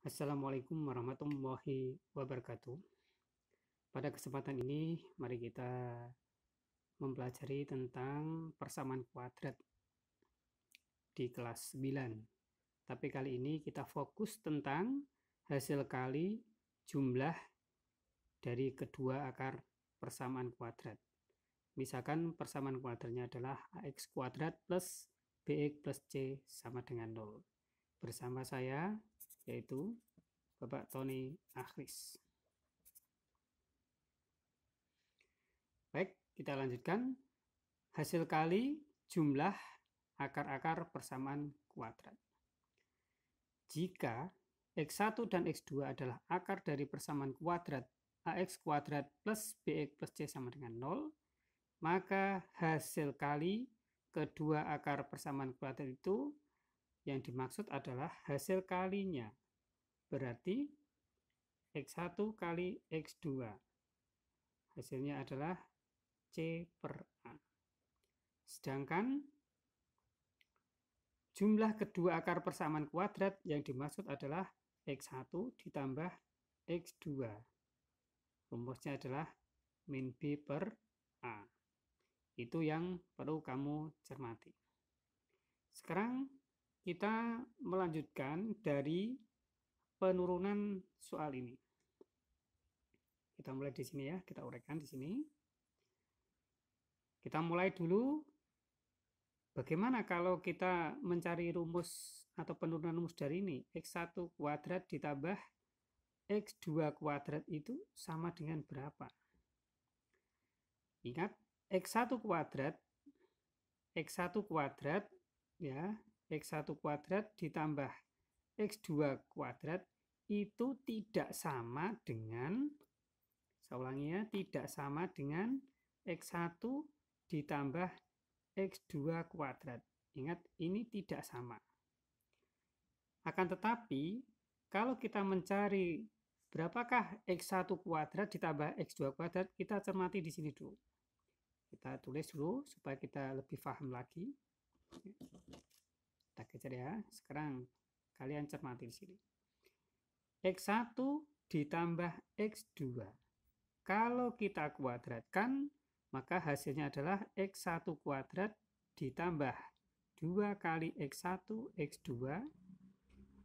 Assalamualaikum warahmatullahi wabarakatuh. Pada kesempatan ini, mari kita mempelajari tentang persamaan kuadrat di kelas 9. Tapi kali ini kita fokus tentang hasil kali jumlah dari kedua akar persamaan kuadrat. Misalkan persamaan kuadratnya adalah ax kuadrat plus bx plus c sama dengan 0. Bersama saya, yaitu Bapak Tony Akhris. Baik, kita lanjutkan. Hasil kali jumlah akar-akar persamaan kuadrat. Jika X1 dan X2 adalah akar dari persamaan kuadrat AX kuadrat plus BX plus C sama dengan 0, maka hasil kali kedua akar persamaan kuadrat itu yang dimaksud adalah hasil kalinya. Berarti X1 kali X2. Hasilnya adalah C per A. Sedangkan jumlah kedua akar persamaan kuadrat yang dimaksud adalah X1 ditambah X2. Rumusnya adalah min B per A. Itu yang perlu kamu cermati. Sekarang kita melanjutkan dari penurunan soal ini. Kita mulai di sini ya, kita uraikan di sini. Kita mulai dulu bagaimana kalau kita mencari rumus atau penurunan rumus dari ini. X1 kuadrat ditambah X2 kuadrat itu sama dengan berapa? Ingat, X1 kuadrat X1 kuadrat ya X1 kuadrat ditambah X2 kuadrat itu tidak sama dengan, saya ulangi ya, tidak sama dengan X1 ditambah X2 kuadrat. Ingat, ini tidak sama. Akan tetapi, kalau kita mencari berapakah X1 kuadrat ditambah X2 kuadrat, kita cermati di sini dulu. Kita tulis dulu supaya kita lebih paham lagi kita kejar ya. Sekarang kalian cermati di sini. X1 ditambah X2. Kalau kita kuadratkan, maka hasilnya adalah X1 kuadrat ditambah 2 kali X1, X2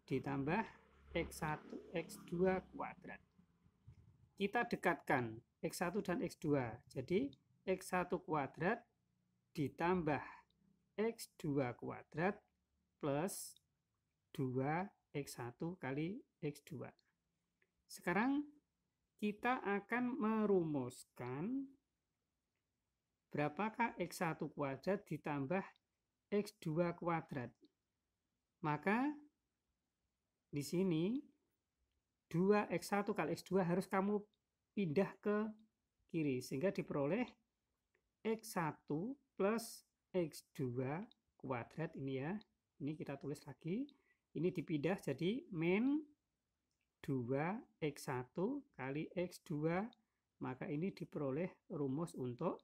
ditambah X1, X2 kuadrat. Kita dekatkan X1 dan X2. Jadi X1 kuadrat ditambah X2 kuadrat plus 2x1 kali x2. Sekarang kita akan merumuskan berapakah x1 kuadrat ditambah x2 kuadrat. Maka di sini 2x1 kali x2 harus kamu pindah ke kiri sehingga diperoleh x1 plus x2 kuadrat ini ya ini kita tulis lagi. Ini dipindah jadi min 2x1 kali x2. Maka ini diperoleh rumus untuk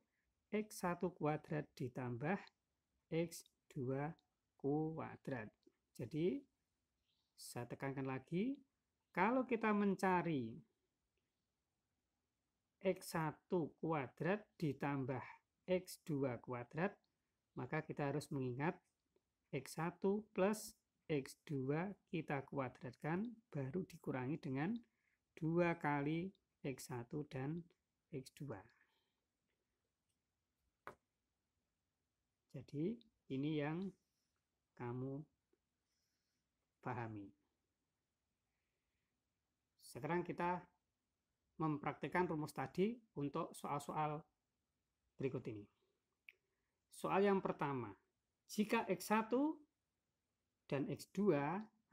x1 kuadrat ditambah x2 kuadrat. Jadi saya tekankan lagi, kalau kita mencari X1 kuadrat ditambah X2 kuadrat, maka kita harus mengingat X1 plus X2 kita kuadratkan, baru dikurangi dengan 2 kali X1 dan X2. Jadi, ini yang kamu pahami. Sekarang kita mempraktikkan rumus tadi untuk soal-soal berikut ini. Soal yang pertama, jika X1 dan X2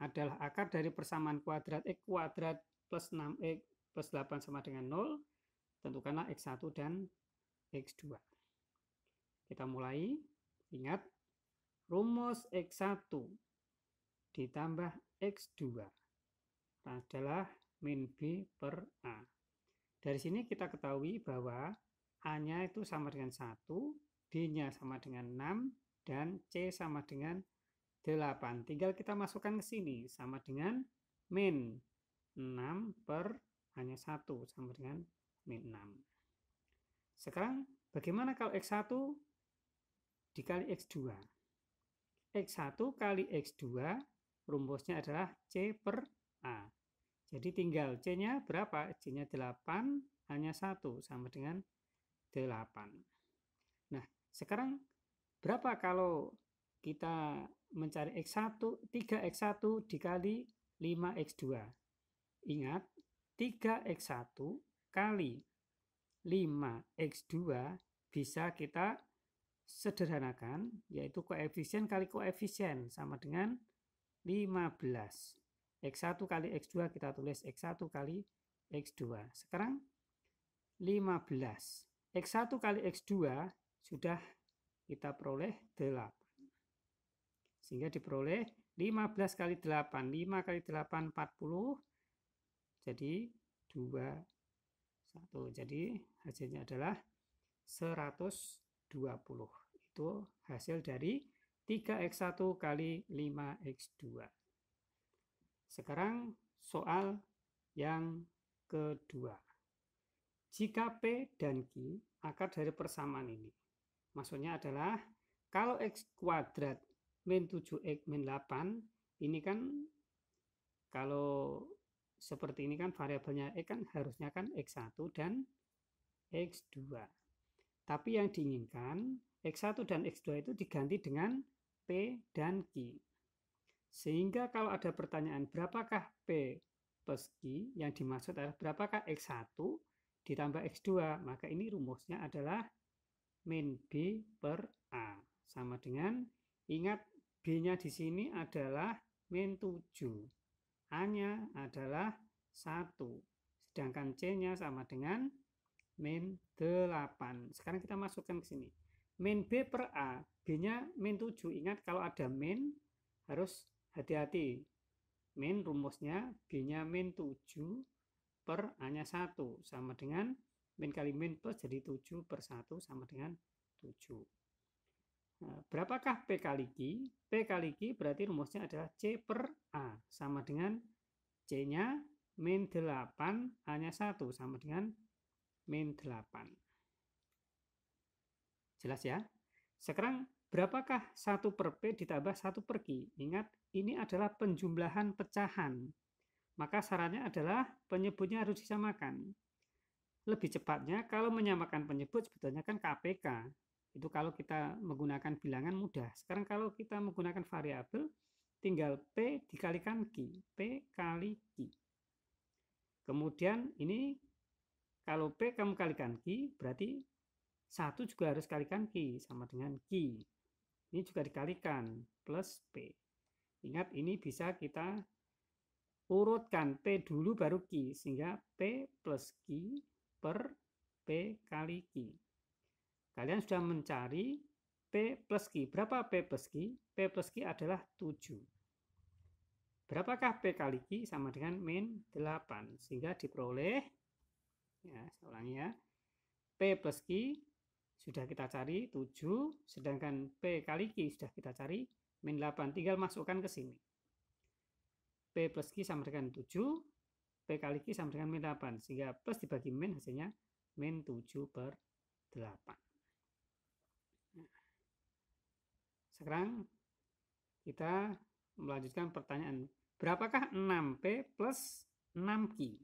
adalah akar dari persamaan kuadrat X kuadrat plus 6X plus 8 sama dengan 0, tentukanlah X1 dan X2. Kita mulai. Ingat, rumus X1 ditambah X2 adalah min B per A. Dari sini kita ketahui bahwa A-nya itu sama dengan 1, B-nya sama dengan 6, dan C sama dengan 8. Tinggal kita masukkan ke sini sama dengan min 6 per hanya 1 sama dengan min 6. Sekarang bagaimana kalau X1 dikali X2? X1 kali X2 rumusnya adalah C per A. Jadi tinggal C-nya berapa? C-nya 8, hanya 1 sama dengan 8. Nah, sekarang Berapa kalau kita mencari X1, 3X1 dikali 5X2. Ingat, 3X1 kali 5X2 bisa kita sederhanakan, yaitu koefisien kali koefisien sama dengan 15. X1 kali X2 kita tulis X1 kali X2. Sekarang 15. X1 kali X2 sudah kita peroleh 8. Sehingga diperoleh 15 kali 8. 5 kali 8, 40. Jadi 2, 1. Jadi hasilnya adalah 120. Itu hasil dari 3x1 kali 5x2. Sekarang soal yang kedua. Jika P dan Q akar dari persamaan ini, Maksudnya adalah kalau X kuadrat min 7X min 8 ini kan kalau seperti ini kan variabelnya X kan harusnya kan X1 dan X2. Tapi yang diinginkan X1 dan X2 itu diganti dengan P dan Q. Sehingga kalau ada pertanyaan berapakah P plus Q yang dimaksud adalah berapakah X1 ditambah X2, maka ini rumusnya adalah min B per A. Sama dengan, ingat B-nya di sini adalah min 7. A-nya adalah 1. Sedangkan C-nya sama dengan min 8. Sekarang kita masukkan ke sini. Min B per A. B-nya min 7. Ingat kalau ada min harus hati-hati. Min rumusnya B-nya min 7 per A-nya 1. Sama dengan min kali min plus jadi 7 per 1 sama dengan 7. Nah, berapakah P kali Q? P kali Q berarti rumusnya adalah C per A sama dengan C-nya min 8, A-nya 1 sama dengan min 8. Jelas ya? Sekarang berapakah 1 per P ditambah 1 per Q? Ingat, ini adalah penjumlahan pecahan. Maka sarannya adalah penyebutnya harus disamakan. Lebih cepatnya kalau menyamakan penyebut sebetulnya kan KPK. Itu kalau kita menggunakan bilangan mudah. Sekarang kalau kita menggunakan variabel tinggal P dikalikan Q. P kali Q. Kemudian ini kalau P kamu kalikan Q berarti satu juga harus kalikan Q sama dengan Q. Ini juga dikalikan plus P. Ingat ini bisa kita urutkan P dulu baru Q sehingga P plus Q per P kali Q. Kalian sudah mencari P plus Q. Berapa P plus Q? P plus Q adalah 7. Berapakah P kali Q? Sama dengan min 8. Sehingga diperoleh, ya, saya ulangi ya, P plus Q sudah kita cari 7, sedangkan P kali Q sudah kita cari min 8. Tinggal masukkan ke sini. P plus Q sama dengan 7, P kali Q sama dengan min 8. Sehingga plus dibagi min hasilnya min 7 per 8. Nah, sekarang kita melanjutkan pertanyaan. Berapakah 6P plus 6Q?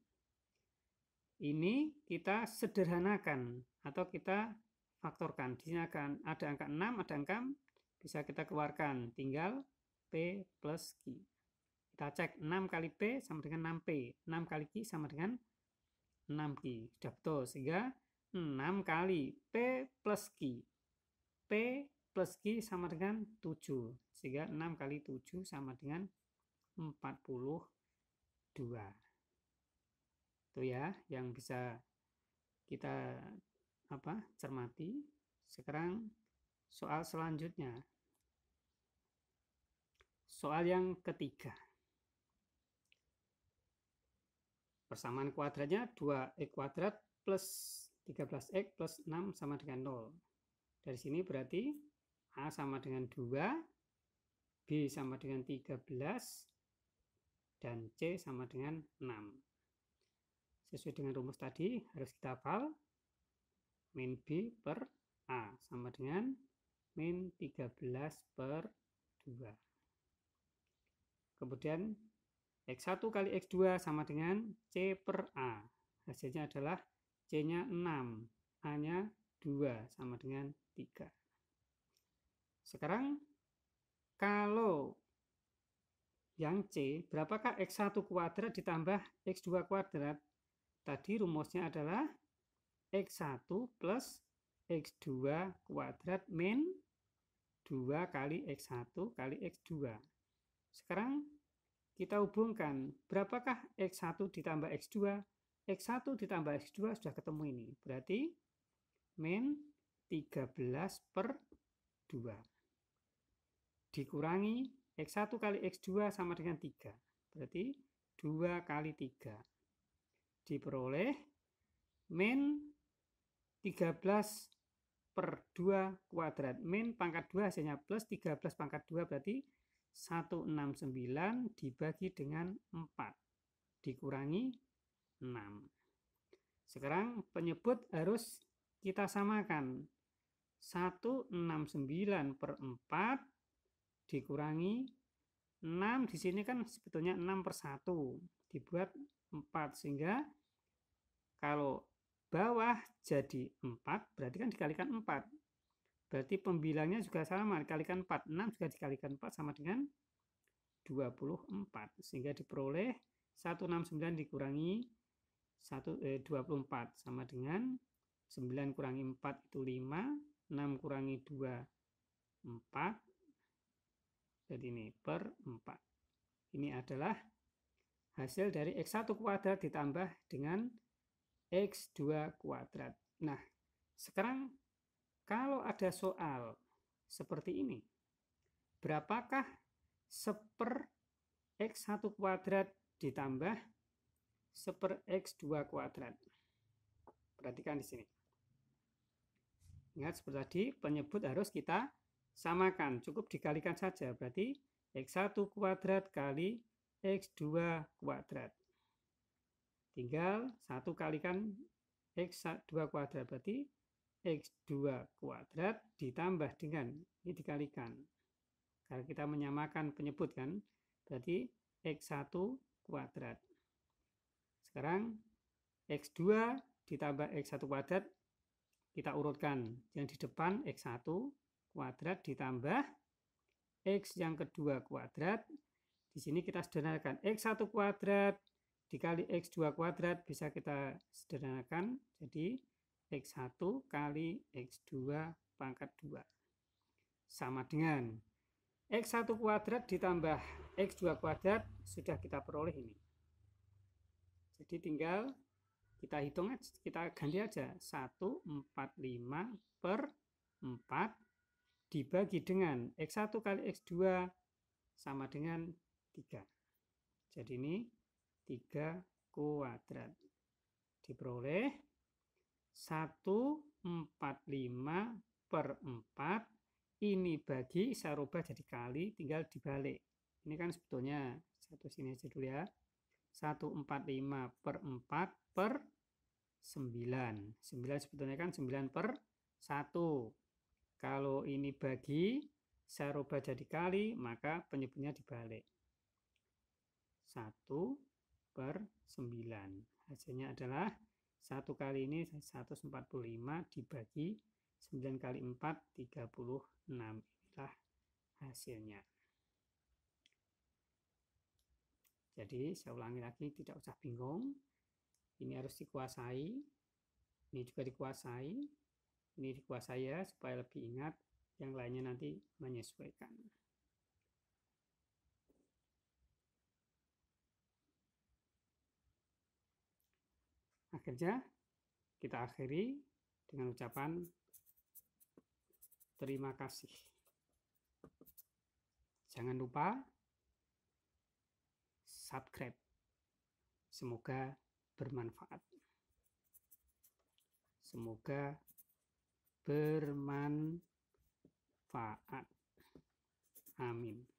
Ini kita sederhanakan atau kita faktorkan. Di sini akan ada angka 6, ada angka bisa kita keluarkan. Tinggal P plus Q. Kita cek 6 kali P sama dengan 6P. 6 kali Q sama dengan 6Q. Sudah betul. Sehingga 6 kali P plus Q. P plus Q sama dengan 7. Sehingga 6 kali 7 sama dengan 42. Itu ya yang bisa kita apa cermati. Sekarang soal selanjutnya. Soal yang ketiga. persamaan kuadratnya 2x e kuadrat plus 13x e plus 6 sama dengan 0. Dari sini berarti A sama dengan 2, B sama dengan 13, dan C sama dengan 6. Sesuai dengan rumus tadi, harus kita hafal min B per A sama dengan min 13 per 2. Kemudian X1 kali X2 sama dengan C per A. Hasilnya adalah C-nya 6, A-nya 2 sama dengan 3. Sekarang kalau yang C, berapakah X1 kuadrat ditambah X2 kuadrat? Tadi rumusnya adalah X1 plus X2 kuadrat min 2 kali X1 kali X2. Sekarang kita hubungkan berapakah X1 ditambah X2. X1 ditambah X2 sudah ketemu ini. Berarti min 13 per 2. Dikurangi X1 kali X2 sama dengan 3. Berarti 2 kali 3. Diperoleh min 13 per 2 kuadrat. Min pangkat 2 hasilnya plus 13 pangkat 2 berarti 169 dibagi dengan 4 dikurangi 6. Sekarang penyebut harus kita samakan. 169 per 4 dikurangi 6. Di sini kan sebetulnya 6 per 1 dibuat 4. Sehingga kalau bawah jadi 4 berarti kan dikalikan 4. Berarti pembilangnya juga sama, dikalikan 4. 6 juga dikalikan 4 sama dengan 24. Sehingga diperoleh 169 dikurangi 1, eh, 24 sama dengan 9 kurangi 4 itu 5, 6 kurangi 2, 4. Jadi ini per 4. Ini adalah hasil dari X1 kuadrat ditambah dengan X2 kuadrat. Nah, sekarang kalau ada soal seperti ini, berapakah seper X1 kuadrat ditambah seper X2 kuadrat? Perhatikan di sini. Ingat seperti tadi, penyebut harus kita samakan. Cukup dikalikan saja, berarti X1 kuadrat kali X2 kuadrat. Tinggal satu kalikan X2 kuadrat, berarti X2 kuadrat ditambah dengan, ini dikalikan. Kalau kita menyamakan penyebut kan, berarti X1 kuadrat. Sekarang X2 ditambah X1 kuadrat kita urutkan. Yang di depan X1 kuadrat ditambah X yang kedua kuadrat. Di sini kita sederhanakan X1 kuadrat dikali X2 kuadrat bisa kita sederhanakan. Jadi X1 kali X2 pangkat 2. Sama dengan X1 kuadrat ditambah X2 kuadrat sudah kita peroleh ini. Jadi tinggal kita hitung aja, kita ganti aja 145 per 4 dibagi dengan X1 kali X2 sama dengan 3. Jadi ini 3 kuadrat diperoleh 145 per 4 ini bagi saya rubah jadi kali tinggal dibalik ini kan sebetulnya satu sini aja dulu ya 145 per 4 per 9 9 sebetulnya kan 9 per 1 kalau ini bagi saya rubah jadi kali maka penyebutnya dibalik 1 per 9 hasilnya adalah satu kali ini 145 dibagi 9 kali 4 36 inilah hasilnya jadi saya ulangi lagi tidak usah bingung ini harus dikuasai ini juga dikuasai ini dikuasai ya supaya lebih ingat yang lainnya nanti menyesuaikan kerja, kita akhiri dengan ucapan terima kasih. Jangan lupa subscribe. Semoga bermanfaat. Semoga bermanfaat. Amin.